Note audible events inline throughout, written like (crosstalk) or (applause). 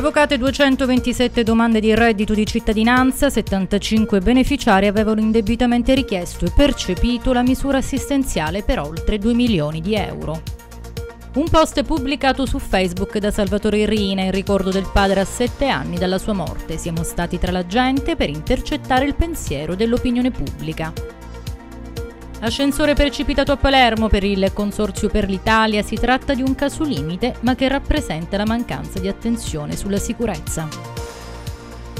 revocate 227 domande di reddito di cittadinanza, 75 beneficiari avevano indebitamente richiesto e percepito la misura assistenziale per oltre 2 milioni di euro. Un post pubblicato su Facebook da Salvatore Rina in ricordo del padre a 7 anni dalla sua morte. Siamo stati tra la gente per intercettare il pensiero dell'opinione pubblica. Ascensore precipitato a Palermo per il Consorzio per l'Italia si tratta di un caso limite ma che rappresenta la mancanza di attenzione sulla sicurezza.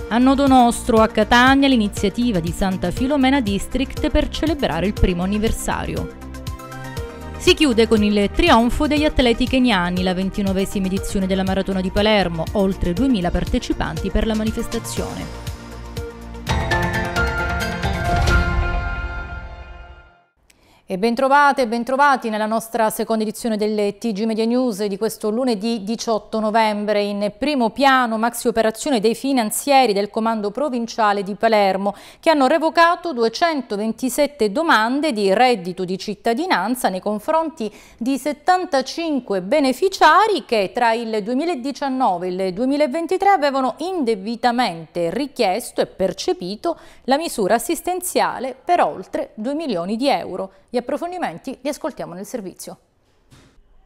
A Nodo Nostro, a Catania, l'iniziativa di Santa Filomena District per celebrare il primo anniversario. Si chiude con il trionfo degli atleti keniani, la ventinovesima edizione della Maratona di Palermo, oltre 2.000 partecipanti per la manifestazione. E bentrovate e bentrovati nella nostra seconda edizione delle TG Media News di questo lunedì 18 novembre. In primo piano maxi operazione dei finanzieri del Comando Provinciale di Palermo che hanno revocato 227 domande di reddito di cittadinanza nei confronti di 75 beneficiari che tra il 2019 e il 2023 avevano indebitamente richiesto e percepito la misura assistenziale per oltre 2 milioni di euro. Gli approfondimenti li ascoltiamo nel servizio.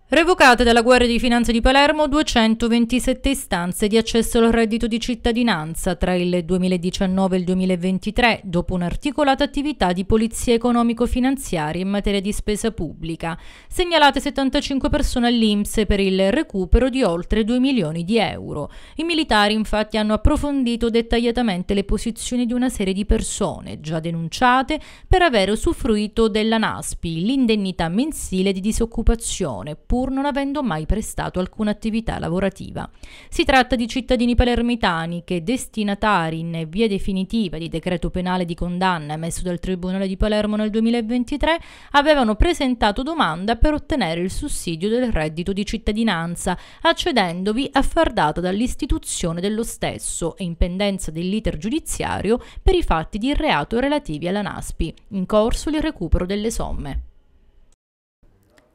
Revocate dalla Guardia di Finanza di Palermo 227 istanze di accesso al reddito di cittadinanza tra il 2019 e il 2023 dopo un'articolata attività di polizia economico-finanziaria in materia di spesa pubblica. Segnalate 75 persone all'Inps per il recupero di oltre 2 milioni di euro. I militari infatti hanno approfondito dettagliatamente le posizioni di una serie di persone già denunciate per aver usufruito della NASPI, l'indennità mensile di disoccupazione, pur pur non avendo mai prestato alcuna attività lavorativa. Si tratta di cittadini palermitani che, destinatari in via definitiva di decreto penale di condanna emesso dal Tribunale di Palermo nel 2023, avevano presentato domanda per ottenere il sussidio del reddito di cittadinanza, accedendovi a affardata dall'istituzione dello stesso e in pendenza dell'iter giudiziario per i fatti di reato relativi alla NASPI, in corso il recupero delle somme.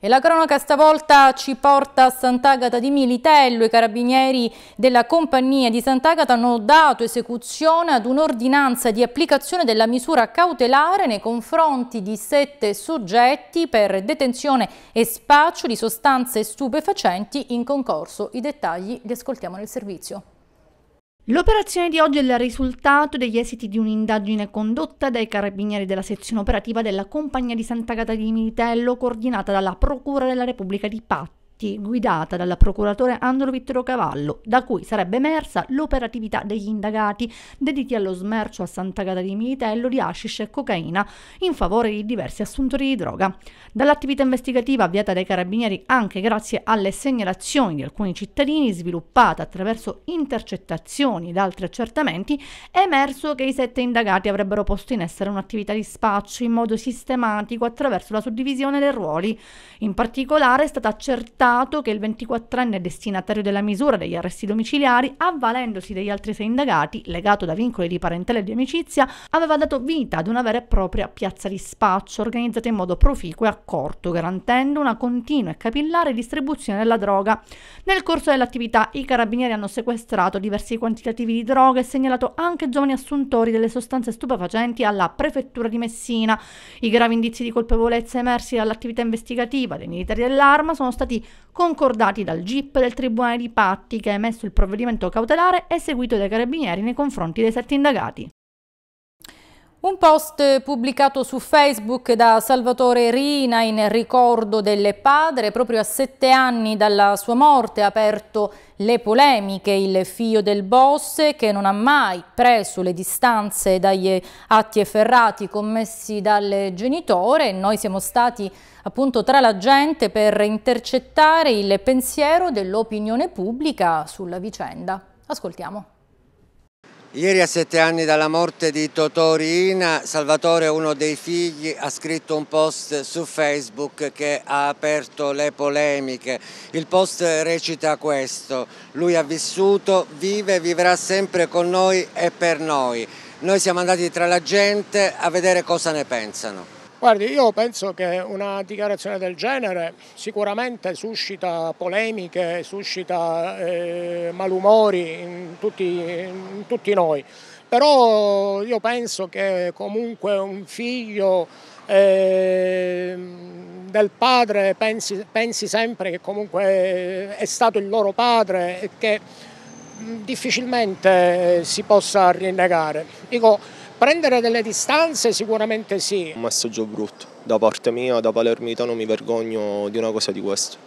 E la cronaca stavolta ci porta a Sant'Agata di Militello. I carabinieri della compagnia di Sant'Agata hanno dato esecuzione ad un'ordinanza di applicazione della misura cautelare nei confronti di sette soggetti per detenzione e spaccio di sostanze stupefacenti in concorso. I dettagli li ascoltiamo nel servizio. L'operazione di oggi è il risultato degli esiti di un'indagine condotta dai carabinieri della sezione operativa della Compagnia di Santa Caterina di Militello coordinata dalla Procura della Repubblica di Patti diritti guidata dal procuratore Andro Vittorio Cavallo, da cui sarebbe emersa l'operatività degli indagati dediti allo smercio a Santa Gata di Militello di hashish e cocaina in favore di diversi assuntori di droga. Dall'attività investigativa avviata dai carabinieri anche grazie alle segnalazioni di alcuni cittadini sviluppata attraverso intercettazioni ed altri accertamenti, è emerso che i sette indagati avrebbero posto in essere un'attività di spaccio in modo sistematico attraverso la suddivisione dei ruoli. In particolare è stata accertata risultato che il 24enne destinatario della misura degli arresti domiciliari, avvalendosi degli altri sei indagati, legato da vincoli di parentela e di amicizia, aveva dato vita ad una vera e propria piazza di spaccio organizzata in modo proficuo e accorto, garantendo una continua e capillare distribuzione della droga. Nel corso dell'attività i carabinieri hanno sequestrato diversi quantitativi di droga e segnalato anche giovani assuntori delle sostanze stupefacenti alla prefettura di Messina. I gravi indizi di colpevolezza emersi dall'attività investigativa dei militari dell'arma sono stati concordati dal GIP del Tribunale di Patti che ha emesso il provvedimento cautelare eseguito dai carabinieri nei confronti dei sette indagati. Un post pubblicato su Facebook da Salvatore Rina in ricordo del padre, proprio a sette anni dalla sua morte, ha aperto le polemiche il figlio del boss che non ha mai preso le distanze dagli atti efferrati commessi dal genitore. Noi siamo stati appunto tra la gente per intercettare il pensiero dell'opinione pubblica sulla vicenda. Ascoltiamo. Ieri a sette anni dalla morte di Totò Riina, Salvatore, uno dei figli, ha scritto un post su Facebook che ha aperto le polemiche. Il post recita questo, lui ha vissuto, vive e vivrà sempre con noi e per noi. Noi siamo andati tra la gente a vedere cosa ne pensano. Guardi, io penso che una dichiarazione del genere sicuramente suscita polemiche, suscita eh, malumori in tutti, in tutti noi, però io penso che comunque un figlio eh, del padre pensi, pensi sempre che comunque è stato il loro padre e che difficilmente si possa rinnegare. Dico, Prendere delle distanze sicuramente sì. Un messaggio brutto, da parte mia, da palermitano mi vergogno di una cosa di questo.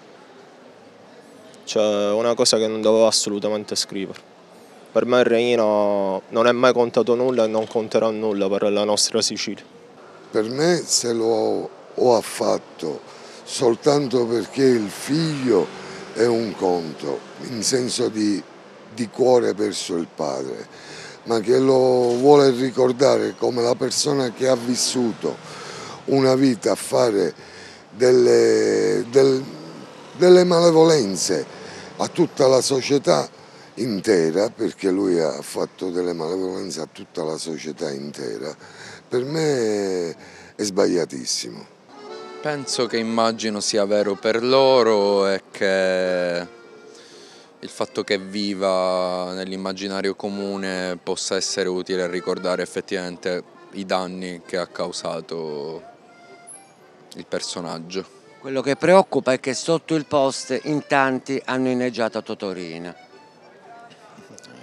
Cioè una cosa che non dovevo assolutamente scrivere. Per me il Reino non è mai contato nulla e non conterà nulla per la nostra Sicilia. Per me se lo ho fatto soltanto perché il figlio è un conto, in senso di, di cuore verso il padre ma che lo vuole ricordare come la persona che ha vissuto una vita a fare delle, del, delle malevolenze a tutta la società intera, perché lui ha fatto delle malevolenze a tutta la società intera, per me è sbagliatissimo. Penso che immagino sia vero per loro e che il fatto che viva nell'immaginario comune possa essere utile a ricordare effettivamente i danni che ha causato il personaggio. Quello che preoccupa è che sotto il post in tanti hanno inneggiato a Totorina.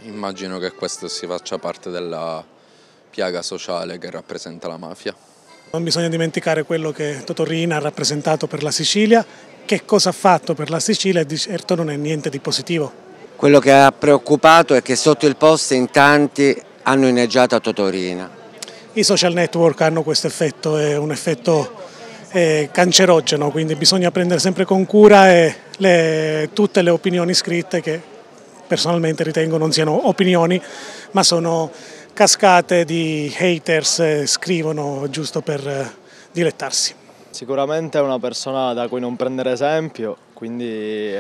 Immagino che questo si faccia parte della piaga sociale che rappresenta la mafia. Non bisogna dimenticare quello che Totorina ha rappresentato per la Sicilia che cosa ha fatto per la Sicilia di certo non è niente di positivo. Quello che ha preoccupato è che sotto il post in tanti hanno inneggiato Totorina. I social network hanno questo effetto, è un effetto eh, cancerogeno, quindi bisogna prendere sempre con cura le, tutte le opinioni scritte che personalmente ritengo non siano opinioni ma sono cascate di haters, scrivono giusto per eh, dilettarsi. Sicuramente è una persona da cui non prendere esempio, quindi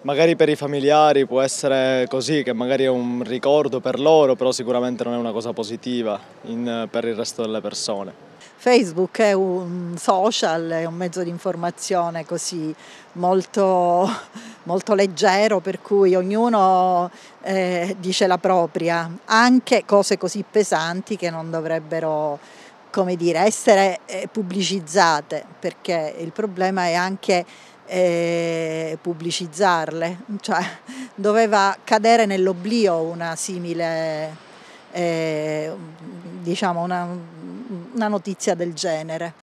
magari per i familiari può essere così, che magari è un ricordo per loro, però sicuramente non è una cosa positiva in, per il resto delle persone. Facebook è un social, è un mezzo di informazione così molto, molto leggero per cui ognuno eh, dice la propria, anche cose così pesanti che non dovrebbero come dire, essere eh, pubblicizzate, perché il problema è anche eh, pubblicizzarle, cioè (laughs) doveva cadere nell'oblio una simile, eh, diciamo, una, una notizia del genere.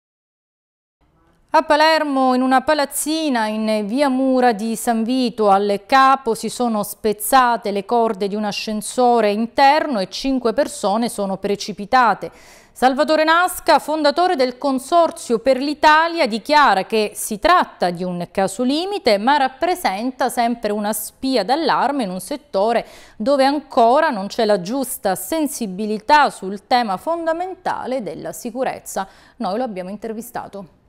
A Palermo, in una palazzina in via Mura di San Vito, al capo si sono spezzate le corde di un ascensore interno e cinque persone sono precipitate. Salvatore Nasca, fondatore del Consorzio per l'Italia, dichiara che si tratta di un caso limite, ma rappresenta sempre una spia d'allarme in un settore dove ancora non c'è la giusta sensibilità sul tema fondamentale della sicurezza. Noi lo abbiamo intervistato.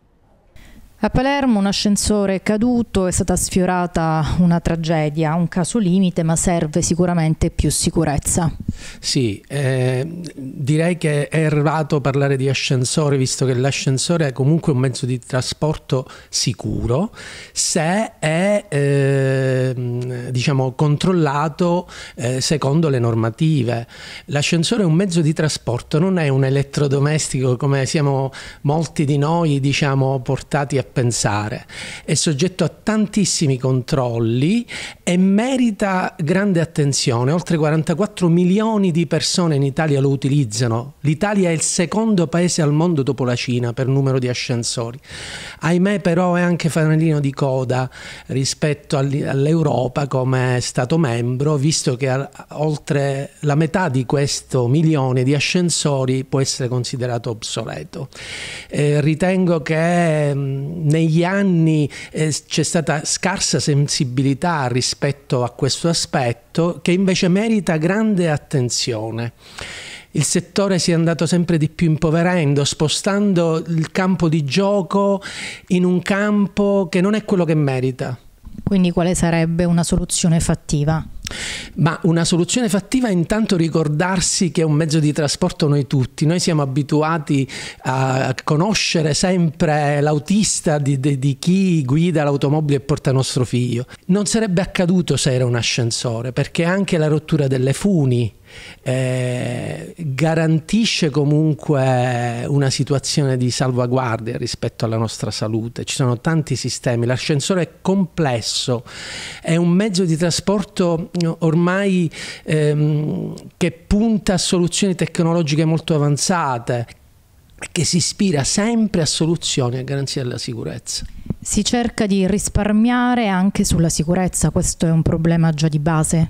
A Palermo un ascensore è caduto, è stata sfiorata una tragedia, un caso limite, ma serve sicuramente più sicurezza. Sì, eh, direi che è errato parlare di ascensore, visto che l'ascensore è comunque un mezzo di trasporto sicuro, se è eh, diciamo, controllato eh, secondo le normative. L'ascensore è un mezzo di trasporto, non è un elettrodomestico come siamo molti di noi diciamo, portati a pensare, è soggetto a tantissimi controlli e merita grande attenzione. Oltre 44 milioni di persone in Italia lo utilizzano. L'Italia è il secondo paese al mondo dopo la Cina per numero di ascensori. Ahimè però è anche fanalino di coda rispetto all'Europa come Stato membro, visto che oltre la metà di questo milione di ascensori può essere considerato obsoleto. Eh, ritengo che negli anni eh, c'è stata scarsa sensibilità rispetto a questo aspetto che invece merita grande attenzione il settore si è andato sempre di più impoverendo, spostando il campo di gioco in un campo che non è quello che merita. Quindi quale sarebbe una soluzione fattiva? Ma una soluzione fattiva è intanto ricordarsi che è un mezzo di trasporto noi tutti, noi siamo abituati a conoscere sempre l'autista di, di, di chi guida l'automobile e porta nostro figlio. Non sarebbe accaduto se era un ascensore, perché anche la rottura delle funi eh, garantisce comunque una situazione di salvaguardia rispetto alla nostra salute. Ci sono tanti sistemi, l'ascensore è complesso, è un mezzo di trasporto ormai ehm, che punta a soluzioni tecnologiche molto avanzate, che si ispira sempre a soluzioni a garanzia della sicurezza. Si cerca di risparmiare anche sulla sicurezza, questo è un problema già di base.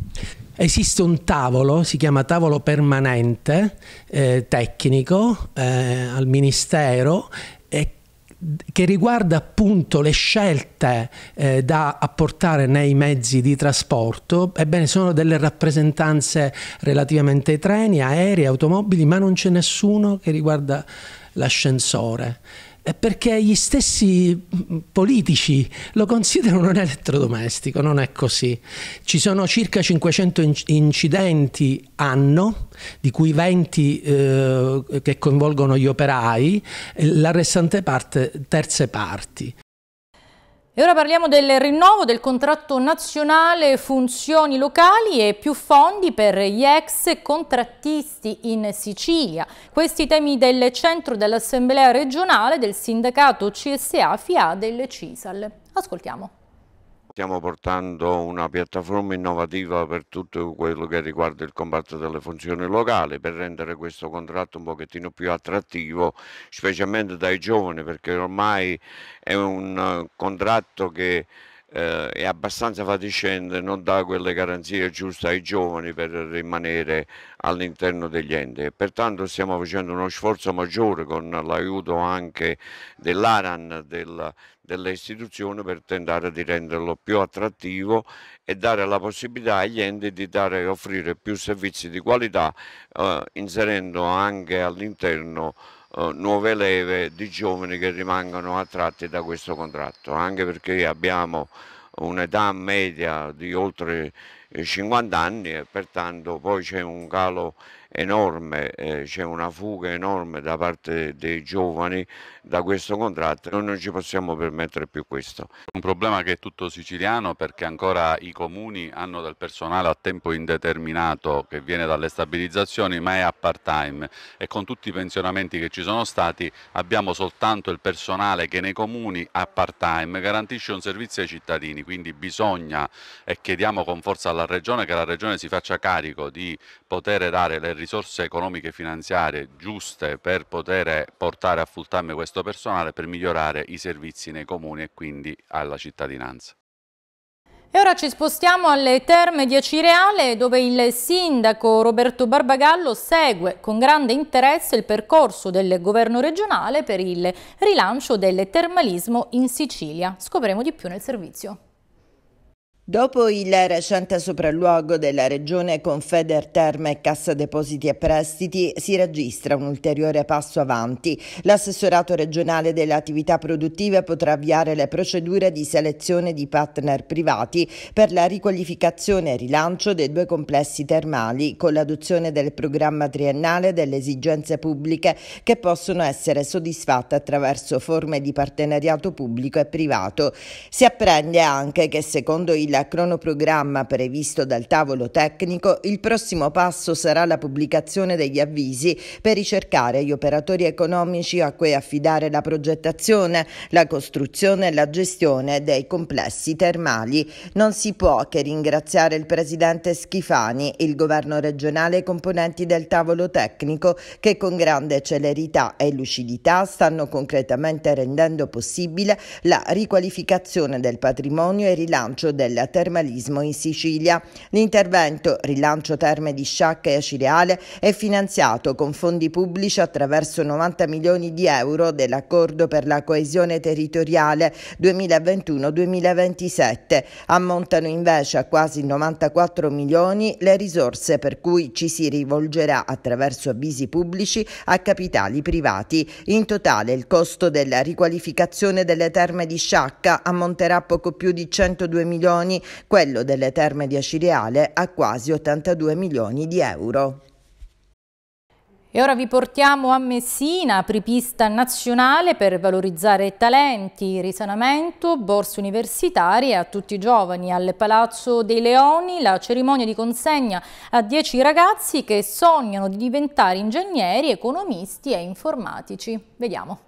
Esiste un tavolo, si chiama tavolo permanente eh, tecnico eh, al Ministero eh, che riguarda appunto le scelte eh, da apportare nei mezzi di trasporto. Ebbene, sono delle rappresentanze relativamente ai treni, aerei, automobili, ma non c'è nessuno che riguarda l'ascensore. Eh, perché gli stessi mm, politici lo considerano un elettrodomestico, non è così. Ci sono circa 500 incidenti anno, di cui 20 eh, che coinvolgono gli operai, la restante parte terze parti. E ora parliamo del rinnovo del contratto nazionale funzioni locali e più fondi per gli ex contrattisti in Sicilia. Questi temi del centro dell'Assemblea regionale del sindacato CSA FIA del CISAL. Ascoltiamo. Stiamo portando una piattaforma innovativa per tutto quello che riguarda il comparto delle funzioni locali per rendere questo contratto un pochettino più attrattivo, specialmente dai giovani, perché ormai è un eh, contratto che eh, è abbastanza fatiscente, non dà quelle garanzie giuste ai giovani per rimanere all'interno degli enti. Pertanto stiamo facendo uno sforzo maggiore con l'aiuto anche dell'ARAN, del delle istituzioni per tentare di renderlo più attrattivo e dare la possibilità agli enti di dare e offrire più servizi di qualità eh, inserendo anche all'interno eh, nuove leve di giovani che rimangono attratti da questo contratto, anche perché abbiamo un'età media di oltre 50 eh, anni e pertanto poi c'è un calo enorme, eh, c'è una fuga enorme da parte dei giovani da questo contratto, noi non ci possiamo permettere più questo. Un problema che è tutto siciliano perché ancora i comuni hanno del personale a tempo indeterminato che viene dalle stabilizzazioni ma è a part time e con tutti i pensionamenti che ci sono stati abbiamo soltanto il personale che nei comuni a part time garantisce un servizio ai cittadini, quindi bisogna e chiediamo con forza alla alla Regione che la Regione si faccia carico di poter dare le risorse economiche e finanziarie giuste per poter portare a full time questo personale per migliorare i servizi nei comuni e quindi alla cittadinanza. E ora ci spostiamo alle Terme di Acireale dove il sindaco Roberto Barbagallo segue con grande interesse il percorso del governo regionale per il rilancio del termalismo in Sicilia. Scopriremo di più nel servizio. Dopo il recente sopralluogo della regione con Feder Terme e Cassa Depositi e Prestiti si registra un ulteriore passo avanti. L'assessorato regionale delle attività produttive potrà avviare le procedure di selezione di partner privati per la riqualificazione e rilancio dei due complessi termali con l'adozione del programma triennale delle esigenze pubbliche che possono essere soddisfatte attraverso forme di partenariato pubblico e privato. Si apprende anche che secondo il cronoprogramma previsto dal tavolo tecnico, il prossimo passo sarà la pubblicazione degli avvisi per ricercare gli operatori economici a cui affidare la progettazione, la costruzione e la gestione dei complessi termali. Non si può che ringraziare il presidente Schifani, il governo regionale e i componenti del tavolo tecnico che con grande celerità e lucidità stanno concretamente rendendo possibile la riqualificazione del patrimonio e il rilancio della del termalismo in Sicilia. L'intervento Rilancio Terme di Sciacca e Acireale è finanziato con fondi pubblici attraverso 90 milioni di euro dell'Accordo per la coesione territoriale 2021-2027. Ammontano invece a quasi 94 milioni le risorse per cui ci si rivolgerà attraverso avvisi pubblici a capitali privati. In totale il costo della riqualificazione delle terme di Sciacca ammonterà poco più di 102 milioni milioni, quello delle terme di Acireale a quasi 82 milioni di euro. E ora vi portiamo a Messina, apripista nazionale per valorizzare talenti, risanamento, borse universitarie a tutti i giovani. Al Palazzo dei Leoni la cerimonia di consegna a 10 ragazzi che sognano di diventare ingegneri, economisti e informatici. Vediamo.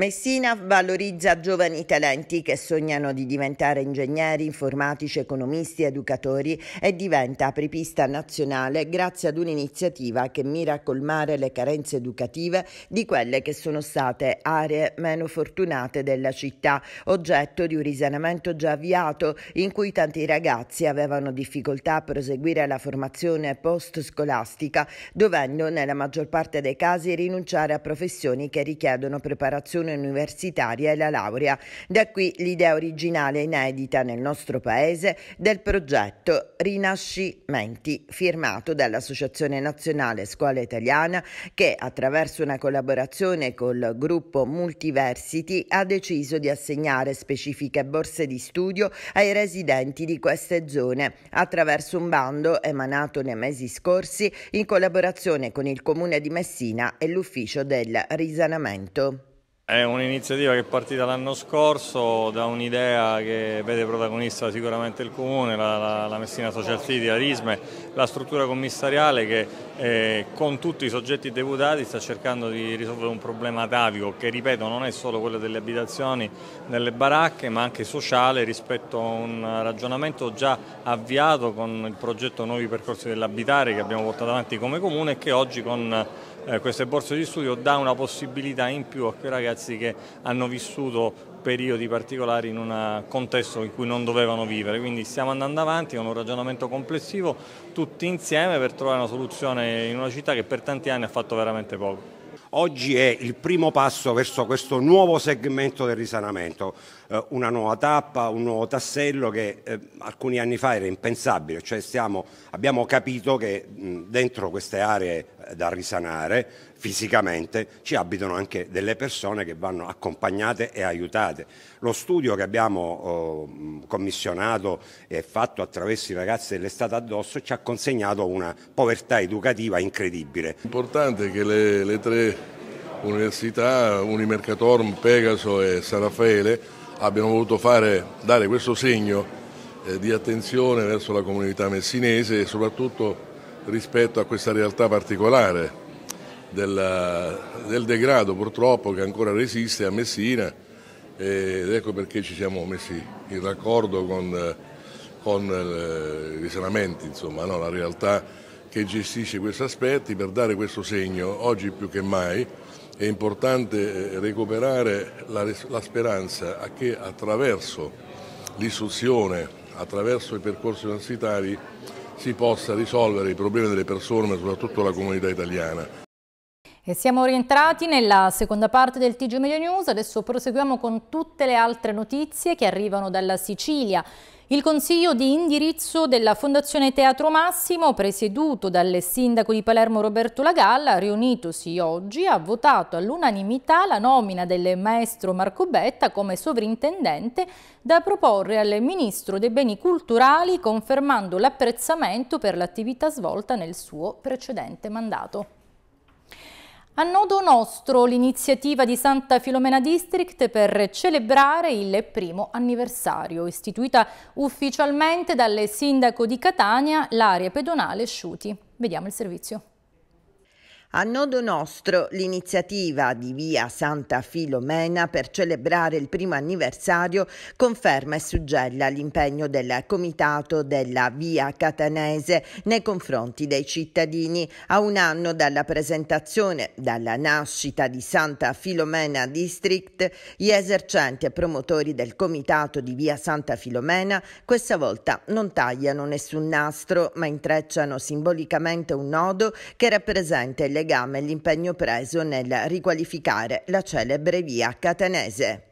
Messina valorizza giovani talenti che sognano di diventare ingegneri, informatici, economisti, educatori e diventa apripista nazionale grazie ad un'iniziativa che mira a colmare le carenze educative di quelle che sono state aree meno fortunate della città, oggetto di un risanamento già avviato in cui tanti ragazzi avevano difficoltà a proseguire la formazione post scolastica, dovendo nella maggior parte dei casi rinunciare a professioni che richiedono preparazione formazione universitaria e la laurea. Da qui l'idea originale inedita nel nostro paese del progetto Rinascimenti, firmato dall'Associazione Nazionale Scuola Italiana che attraverso una collaborazione col gruppo Multiversity ha deciso di assegnare specifiche borse di studio ai residenti di queste zone attraverso un bando emanato nei mesi scorsi in collaborazione con il Comune di Messina e l'Ufficio del Risanamento. È un'iniziativa che è partita l'anno scorso da un'idea che vede protagonista sicuramente il Comune, la, la, la Messina Social City, la RISME, la struttura commissariale che eh, con tutti i soggetti deputati sta cercando di risolvere un problema atavico che, ripeto, non è solo quello delle abitazioni, nelle baracche, ma anche sociale rispetto a un ragionamento già avviato con il progetto Nuovi Percorsi dell'Abitare che abbiamo portato avanti come Comune e che oggi con eh, queste borse di studio dà una possibilità in più a quei ragazzi che hanno vissuto periodi particolari in un contesto in cui non dovevano vivere, quindi stiamo andando avanti con un ragionamento complessivo tutti insieme per trovare una soluzione in una città che per tanti anni ha fatto veramente poco. Oggi è il primo passo verso questo nuovo segmento del risanamento, eh, una nuova tappa, un nuovo tassello che eh, alcuni anni fa era impensabile, cioè stiamo, abbiamo capito che mh, dentro queste aree eh, da risanare fisicamente ci abitano anche delle persone che vanno accompagnate e aiutate. Lo studio che abbiamo eh, commissionato e fatto attraverso i ragazzi dell'estate addosso ci ha consegnato una povertà educativa incredibile. Importante che le, le tre università, Unimercatorm, Pegaso e San abbiano voluto fare, dare questo segno eh, di attenzione verso la comunità messinese e soprattutto rispetto a questa realtà particolare della, del degrado purtroppo che ancora resiste a Messina ed ecco perché ci siamo messi in raccordo con, con eh, i risanamenti, insomma, no? la realtà che gestisce questi aspetti per dare questo segno oggi più che mai è importante eh, recuperare la, la speranza che attraverso l'istruzione, attraverso i percorsi universitari si possa risolvere i problemi delle persone, ma soprattutto la comunità italiana. E siamo rientrati nella seconda parte del TG Media News, adesso proseguiamo con tutte le altre notizie che arrivano dalla Sicilia. Il consiglio di indirizzo della Fondazione Teatro Massimo, presieduto dal sindaco di Palermo Roberto Lagalla, riunitosi oggi, ha votato all'unanimità la nomina del maestro Marco Betta come sovrintendente da proporre al ministro dei beni culturali, confermando l'apprezzamento per l'attività svolta nel suo precedente mandato. A nodo nostro l'iniziativa di Santa Filomena District per celebrare il primo anniversario, istituita ufficialmente dal sindaco di Catania, l'area pedonale Sciuti. Vediamo il servizio. A nodo nostro l'iniziativa di via Santa Filomena per celebrare il primo anniversario conferma e suggella l'impegno del comitato della via catanese nei confronti dei cittadini. A un anno dalla presentazione, dalla nascita di Santa Filomena District, gli esercenti e promotori del comitato di via Santa Filomena questa volta non tagliano nessun nastro ma intrecciano simbolicamente un nodo che rappresenta le legame l'impegno preso nel riqualificare la celebre via catanese.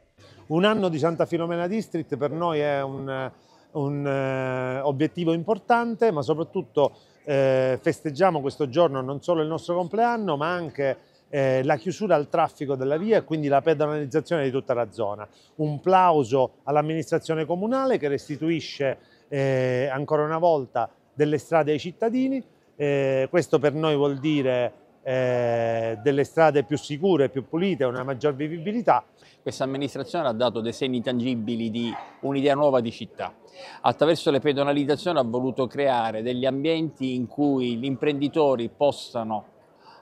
Un anno di Santa Filomena District per noi è un, un eh, obiettivo importante, ma soprattutto eh, festeggiamo questo giorno non solo il nostro compleanno, ma anche eh, la chiusura al traffico della via e quindi la pedonalizzazione di tutta la zona. Un plauso all'amministrazione comunale che restituisce eh, ancora una volta delle strade ai cittadini. Eh, questo per noi vuol dire eh, delle strade più sicure, più pulite, una maggior vivibilità. Questa amministrazione ha dato dei segni tangibili di un'idea nuova di città. Attraverso le pedonalizzazioni ha voluto creare degli ambienti in cui gli imprenditori possano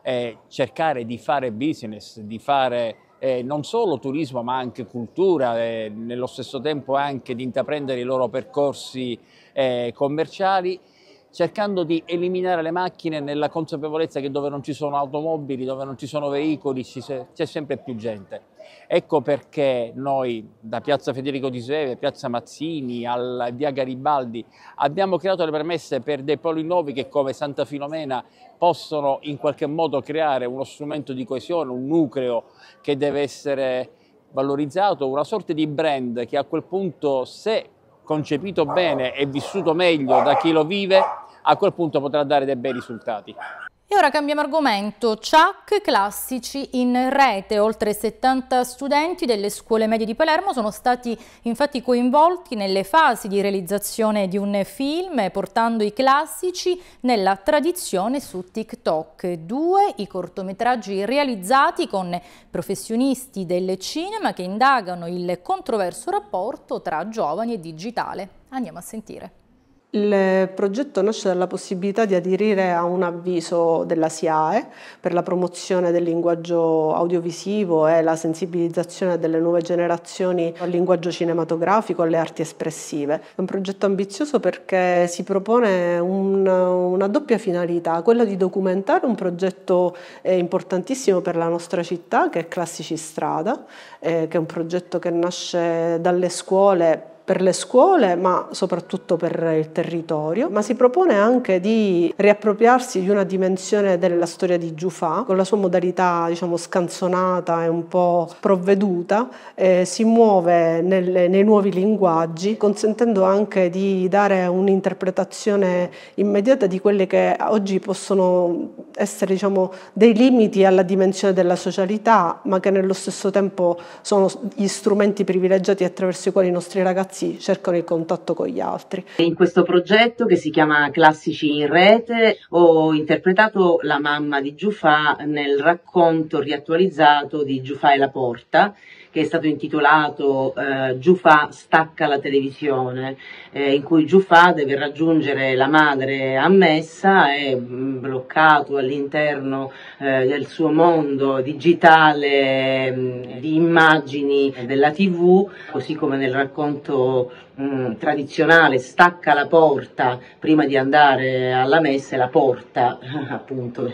eh, cercare di fare business, di fare eh, non solo turismo ma anche cultura, eh, nello stesso tempo anche di intraprendere i loro percorsi eh, commerciali cercando di eliminare le macchine nella consapevolezza che dove non ci sono automobili, dove non ci sono veicoli, c'è sempre più gente. Ecco perché noi da Piazza Federico di Seve, Piazza Mazzini, al via Garibaldi abbiamo creato le permesse per dei poli nuovi che come Santa Filomena possono in qualche modo creare uno strumento di coesione, un nucleo che deve essere valorizzato, una sorta di brand che a quel punto se concepito bene e vissuto meglio da chi lo vive a quel punto potrà dare dei bei risultati. E ora cambiamo argomento, CHAC classici in rete, oltre 70 studenti delle scuole medie di Palermo sono stati infatti coinvolti nelle fasi di realizzazione di un film portando i classici nella tradizione su TikTok, due i cortometraggi realizzati con professionisti del cinema che indagano il controverso rapporto tra giovani e digitale. Andiamo a sentire. Il progetto nasce dalla possibilità di aderire a un avviso della SIAE per la promozione del linguaggio audiovisivo e la sensibilizzazione delle nuove generazioni al linguaggio cinematografico e alle arti espressive. È un progetto ambizioso perché si propone un, una doppia finalità, quella di documentare un progetto eh, importantissimo per la nostra città che è Classici Strada, eh, che è un progetto che nasce dalle scuole per le scuole ma soprattutto per il territorio, ma si propone anche di riappropriarsi di una dimensione della storia di Giufà con la sua modalità diciamo scanzonata e un po' provveduta, eh, si muove nel, nei nuovi linguaggi consentendo anche di dare un'interpretazione immediata di quelle che oggi possono essere diciamo, dei limiti alla dimensione della socialità ma che nello stesso tempo sono gli strumenti privilegiati attraverso i quali i nostri ragazzi ragazzi cercano il contatto con gli altri. In questo progetto che si chiama Classici in rete ho interpretato la mamma di Giufà nel racconto riattualizzato di Giufà e la porta che è stato intitolato eh, Giufà stacca la televisione, eh, in cui Giufà deve raggiungere la madre a messa, è mm, bloccato all'interno eh, del suo mondo digitale mm, di immagini della tv, così come nel racconto mm, tradizionale stacca la porta prima di andare alla messa e la porta (laughs) appunto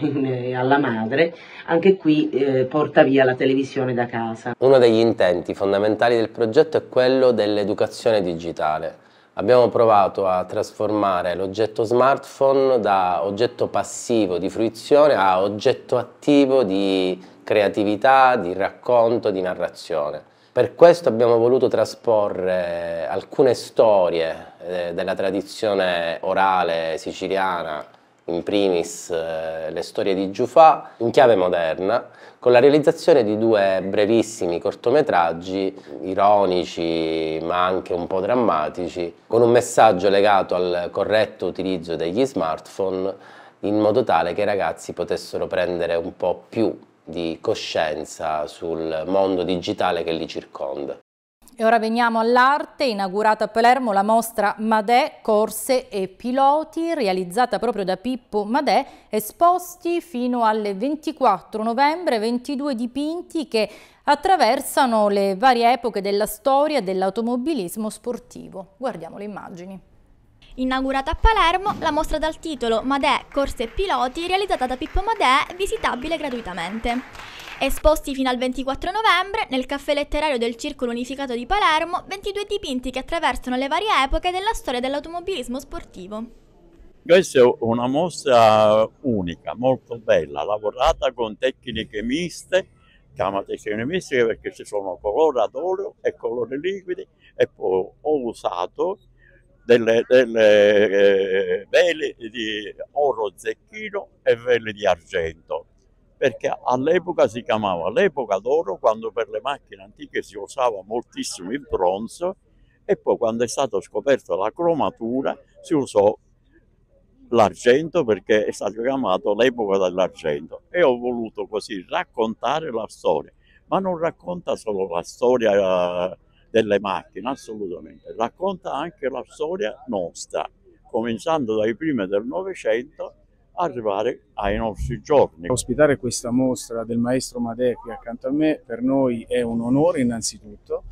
alla madre, anche qui eh, porta via la televisione da casa. Uno degli intenti fondamentali del progetto è quello dell'educazione digitale. Abbiamo provato a trasformare l'oggetto smartphone da oggetto passivo di fruizione a oggetto attivo di creatività, di racconto, di narrazione. Per questo abbiamo voluto trasporre alcune storie eh, della tradizione orale siciliana in primis eh, le storie di Giufà in chiave moderna, con la realizzazione di due brevissimi cortometraggi, ironici ma anche un po' drammatici, con un messaggio legato al corretto utilizzo degli smartphone in modo tale che i ragazzi potessero prendere un po' più di coscienza sul mondo digitale che li circonda. E ora veniamo all'arte, inaugurata a Palermo la mostra Madè, Corse e Piloti, realizzata proprio da Pippo Madè, esposti fino alle 24 novembre 22 dipinti che attraversano le varie epoche della storia dell'automobilismo sportivo. Guardiamo le immagini. Inaugurata a Palermo, la mostra dal titolo Madè, Corse e Piloti, realizzata da Pippo Madè, visitabile gratuitamente. Esposti fino al 24 novembre nel caffè letterario del Circolo Unificato di Palermo 22 dipinti che attraversano le varie epoche della storia dell'automobilismo sportivo. Questa è una mostra unica, molto bella, lavorata con tecniche miste, chiamate miste perché ci sono colore ad olio e colore liquidi e poi ho usato delle, delle eh, vele di oro zecchino e vele di argento perché all'epoca si chiamava l'epoca d'oro quando per le macchine antiche si usava moltissimo il bronzo e poi quando è stata scoperta la cromatura si usò l'argento perché è stato chiamato l'epoca dell'argento e ho voluto così raccontare la storia, ma non racconta solo la storia eh, delle macchine, assolutamente, racconta anche la storia nostra, cominciando dai primi del Novecento arrivare ai nostri giorni. Ospitare questa mostra del maestro Madè qui accanto a me per noi è un onore innanzitutto,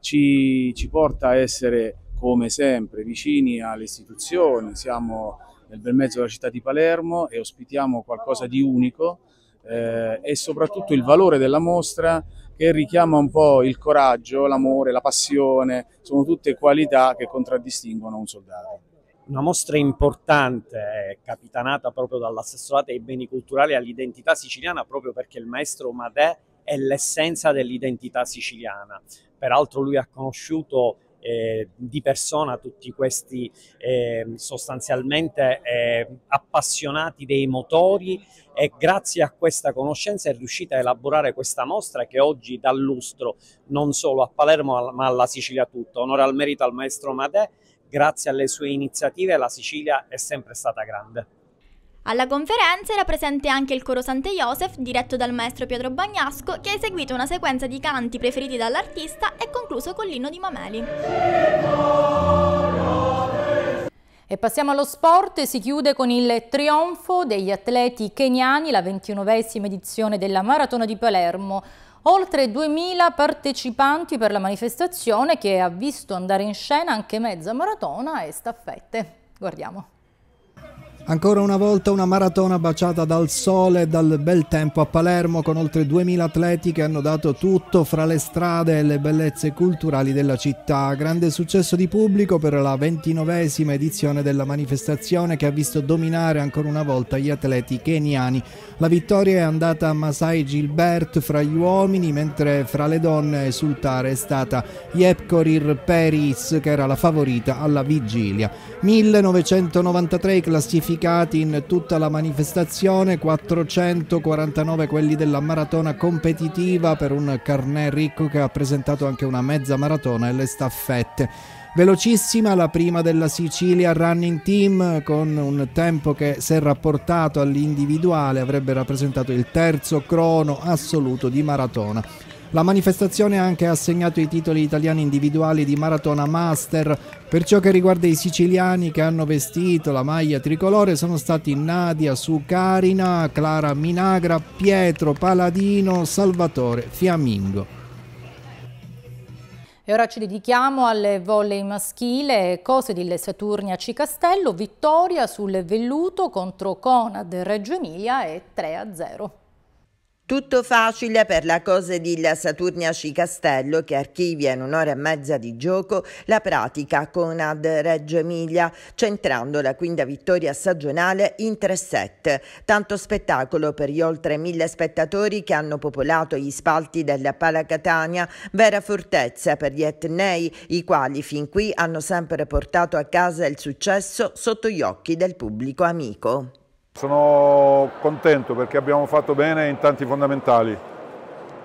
ci, ci porta a essere come sempre vicini alle istituzioni, siamo nel bel mezzo della città di Palermo e ospitiamo qualcosa di unico eh, e soprattutto il valore della mostra che richiama un po' il coraggio, l'amore, la passione, sono tutte qualità che contraddistinguono un soldato una mostra importante eh, capitanata proprio dall'assessorato ai beni culturali e all'identità siciliana proprio perché il maestro Madè è l'essenza dell'identità siciliana. Peraltro lui ha conosciuto eh, di persona tutti questi eh, sostanzialmente eh, appassionati dei motori e grazie a questa conoscenza è riuscita a elaborare questa mostra che oggi dà lustro non solo a Palermo ma alla Sicilia tutta. Onore al merito al maestro Madè grazie alle sue iniziative la Sicilia è sempre stata grande. Alla conferenza era presente anche il coro Sante Joseph, diretto dal maestro Pietro Bagnasco, che ha eseguito una sequenza di canti preferiti dall'artista e concluso con l'inno di Mameli. E passiamo allo sport, si chiude con il trionfo degli atleti keniani, la ventinovesima edizione della Maratona di Palermo. Oltre 2.000 partecipanti per la manifestazione che ha visto andare in scena anche mezza maratona e staffette. Guardiamo. Ancora una volta una maratona baciata dal sole e dal bel tempo a Palermo con oltre 2000 atleti che hanno dato tutto fra le strade e le bellezze culturali della città. Grande successo di pubblico per la ventinovesima edizione della manifestazione che ha visto dominare ancora una volta gli atleti keniani. La vittoria è andata a Masai Gilbert fra gli uomini mentre fra le donne esultare è stata Yepkorir Peris che era la favorita alla vigilia. 1993 classifica verificati in tutta la manifestazione, 449 quelli della maratona competitiva per un carnet ricco che ha presentato anche una mezza maratona e le staffette. Velocissima la prima della Sicilia Running Team con un tempo che se rapportato all'individuale avrebbe rappresentato il terzo crono assoluto di maratona. La manifestazione ha anche assegnato i titoli italiani individuali di maratona master. Per ciò che riguarda i siciliani che hanno vestito la maglia tricolore sono stati Nadia Sucarina, Clara Minagra, Pietro Paladino, Salvatore Fiammingo. E ora ci dedichiamo alle volley maschile, cose di Saturnia Cicastello, vittoria sul velluto contro Conad Reggio Emilia e 3 0. Tutto facile per la cosa di la Saturnia Cicastello che archivia in un'ora e mezza di gioco la pratica con Ad Reggio Emilia, centrando la quinta vittoria stagionale in tre set. Tanto spettacolo per gli oltre mille spettatori che hanno popolato gli spalti della Pala Catania, vera fortezza per gli etnei, i quali fin qui hanno sempre portato a casa il successo sotto gli occhi del pubblico amico. Sono contento perché abbiamo fatto bene in tanti fondamentali.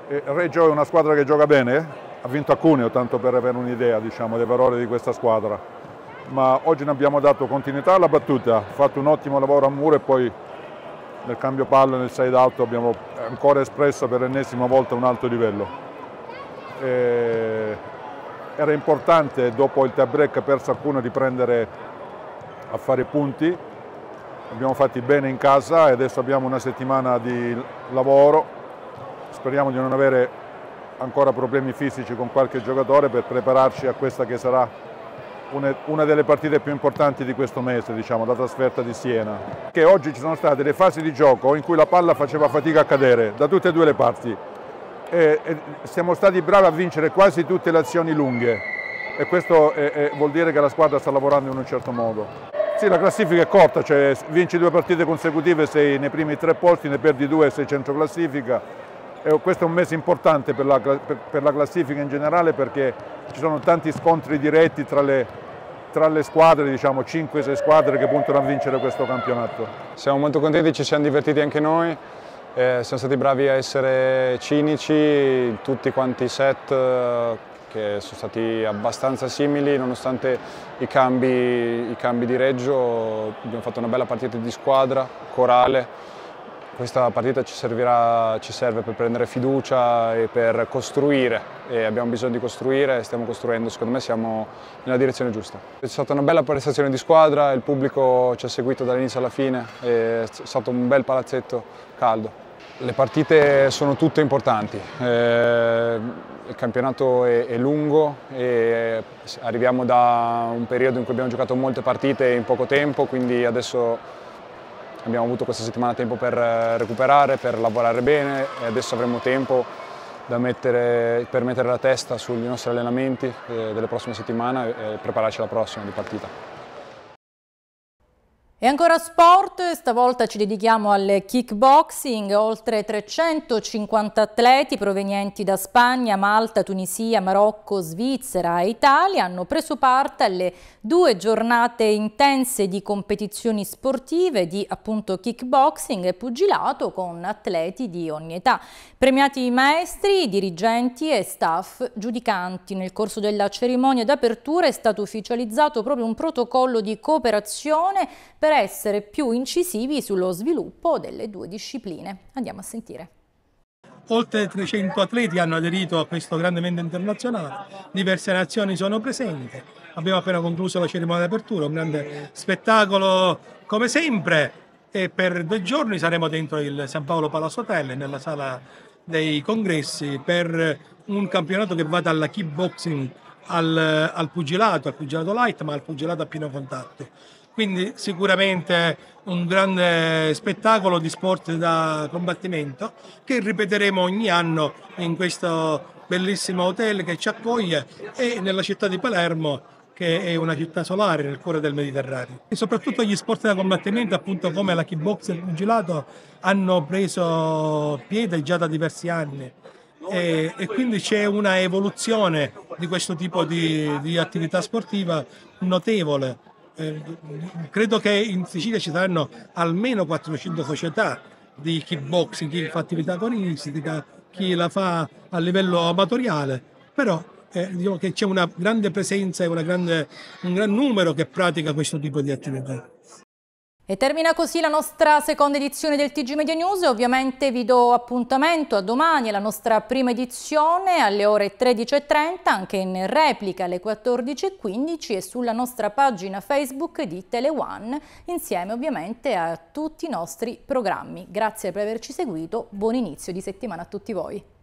Reggio è una squadra che gioca bene, eh? ha vinto a Cuneo, tanto per avere un'idea diciamo, del valore di questa squadra. Ma oggi ne abbiamo dato continuità alla battuta, ha fatto un ottimo lavoro a Muro e poi nel cambio palla, nel side out abbiamo ancora espresso per l'ennesima volta un alto livello. E era importante dopo il tie break perso a Cuneo di prendere a fare punti abbiamo fatti bene in casa e adesso abbiamo una settimana di lavoro, speriamo di non avere ancora problemi fisici con qualche giocatore per prepararci a questa che sarà una delle partite più importanti di questo mese, diciamo, la trasferta di Siena. Che oggi ci sono state le fasi di gioco in cui la palla faceva fatica a cadere da tutte e due le parti. E, e siamo stati bravi a vincere quasi tutte le azioni lunghe e questo è, è, vuol dire che la squadra sta lavorando in un certo modo. Sì, la classifica è corta, cioè vinci due partite consecutive, sei nei primi tre posti, ne perdi due, sei centro classifica. E oh, questo è un mese importante per la, per, per la, classifica in generale perché ci sono tanti scontri diretti tra le, tra le squadre, diciamo 5-6 squadre che puntano a vincere questo campionato. Siamo molto contenti, ci siamo divertiti anche noi, eh, siamo stati bravi a essere cinici, tutti quanti i set. Eh, che sono stati abbastanza simili nonostante i cambi, i cambi di reggio, abbiamo fatto una bella partita di squadra, corale, questa partita ci, servirà, ci, serve per prendere fiducia e per costruire e abbiamo bisogno di costruire e stiamo costruendo, secondo me siamo nella direzione giusta. È stata una bella prestazione di squadra, il pubblico ci ha seguito dall'inizio alla fine, è stato un bel palazzetto caldo. Le partite sono tutte importanti. Eh, il campionato è, è lungo e eh, arriviamo da un periodo in cui abbiamo giocato molte partite in poco tempo, quindi adesso abbiamo avuto questa settimana tempo per eh, recuperare, per lavorare bene e adesso avremo tempo mettere, per mettere la testa sui nostri allenamenti eh, delle prossime settimane e prepararci alla prossima di partita. E ancora sport, stavolta ci dedichiamo al kickboxing, oltre 350 atleti provenienti da Spagna, Malta, Tunisia, Marocco, Svizzera e Italia hanno preso parte alle due giornate intense di competizioni sportive di appunto kickboxing e pugilato con atleti di ogni età, premiati maestri, dirigenti e staff giudicanti. Nel corso della cerimonia d'apertura è stato ufficializzato proprio un protocollo di cooperazione per essere più incisivi sullo sviluppo delle due discipline. Andiamo a sentire. Oltre 300 atleti hanno aderito a questo grande evento internazionale, diverse nazioni sono presenti. Abbiamo appena concluso la cerimonia di apertura, un grande spettacolo come sempre e per due giorni saremo dentro il San Paolo Palazzo Hotel nella sala dei congressi per un campionato che va dalla kickboxing al, al pugilato, al pugilato light ma al pugilato a pieno contatto. Quindi sicuramente un grande spettacolo di sport da combattimento che ripeteremo ogni anno in questo bellissimo hotel che ci accoglie e nella città di Palermo che è una città solare nel cuore del Mediterraneo. E soprattutto gli sport da combattimento, appunto come la kickbox e il pugilato, hanno preso piede già da diversi anni e, e quindi c'è una evoluzione di questo tipo di, di attività sportiva notevole eh, credo che in Sicilia ci saranno almeno 400 società di kickboxing, chi fa attività agonistica, chi la fa a livello amatoriale, però eh, diciamo che c'è una grande presenza e grande, un gran numero che pratica questo tipo di attività. E termina così la nostra seconda edizione del TG Media News. Ovviamente vi do appuntamento a domani alla nostra prima edizione alle ore 13.30, anche in replica alle 14.15 e sulla nostra pagina Facebook di TeleOne, insieme ovviamente a tutti i nostri programmi. Grazie per averci seguito, buon inizio di settimana a tutti voi.